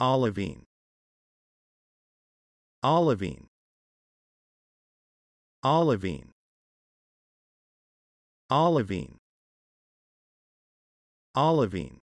Olivine. Olivine. Olivine. Olivine. Olivine.